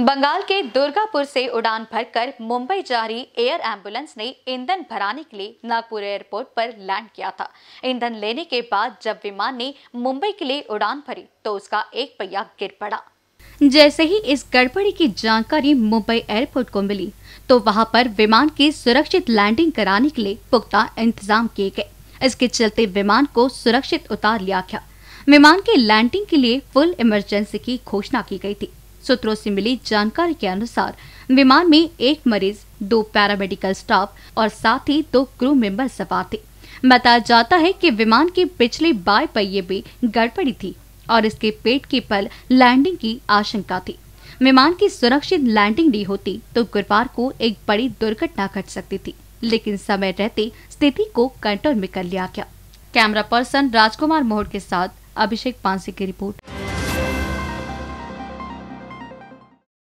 बंगाल के दुर्गापुर से उड़ान भरकर मुंबई जा रही एयर एम्बुलेंस ने ईंधन भराने के लिए नागपुर एयरपोर्ट पर लैंड किया था ईंधन लेने के बाद जब विमान ने मुंबई के लिए उड़ान भरी तो उसका एक पहिया गिर पड़ा जैसे ही इस गड़बड़ी की जानकारी मुंबई एयरपोर्ट को मिली तो वहां पर विमान की सुरक्षित लैंडिंग कराने के लिए पुख्ता इंतजाम किए गए इसके चलते विमान को सुरक्षित उतार लिया गया विमान के लैंडिंग के लिए फुल इमरजेंसी की घोषणा की गई थी सूत्रों से मिली जानकारी के अनुसार विमान में एक मरीज दो पैरामेडिकल स्टाफ और साथ ही दो क्रू मेंबर सवार थे बताया जाता है कि विमान के पिछले बाएं पहिये में गड़बड़ी थी और इसके पेट के पल लैंडिंग की आशंका थी विमान की सुरक्षित लैंडिंग नहीं होती तो गुरुवार को एक बड़ी दुर्घटना घट सकती थी लेकिन समय रहते स्थिति को कंट्रोल में कर लिया गया कैमरा पर्सन राजकुमार मोहड़ के साथ अभिषेक पांसे की रिपोर्ट